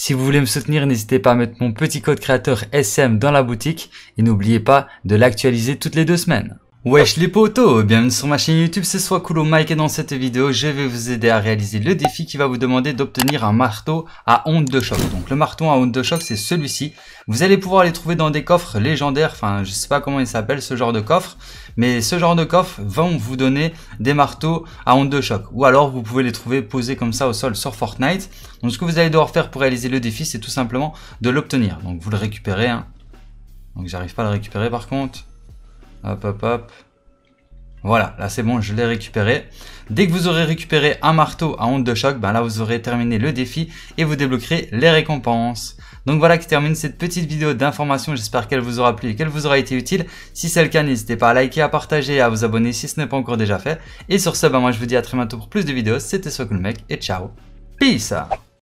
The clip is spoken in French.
Si vous voulez me soutenir, n'hésitez pas à mettre mon petit code créateur SM dans la boutique et n'oubliez pas de l'actualiser toutes les deux semaines. Wesh les potos, bienvenue sur ma chaîne YouTube, c'est soit cool Mike et dans cette vidéo je vais vous aider à réaliser le défi qui va vous demander d'obtenir un marteau à onde de choc. Donc le marteau à onde de choc c'est celui-ci. Vous allez pouvoir les trouver dans des coffres légendaires, enfin je sais pas comment ils s'appellent ce genre de coffre, mais ce genre de coffre vont vous donner des marteaux à onde de choc. Ou alors vous pouvez les trouver posés comme ça au sol sur Fortnite. Donc ce que vous allez devoir faire pour réaliser le défi c'est tout simplement de l'obtenir. Donc vous le récupérez. Hein. Donc j'arrive pas à le récupérer par contre. Hop, hop, hop. Voilà, là c'est bon, je l'ai récupéré. Dès que vous aurez récupéré un marteau à honte de choc, ben là vous aurez terminé le défi et vous débloquerez les récompenses. Donc voilà qui termine cette petite vidéo d'information, j'espère qu'elle vous aura plu et qu'elle vous aura été utile. Si c'est le cas, n'hésitez pas à liker, à partager, à vous abonner si ce n'est pas encore déjà fait. Et sur ce, ben moi je vous dis à très bientôt pour plus de vidéos, c'était mec et ciao, peace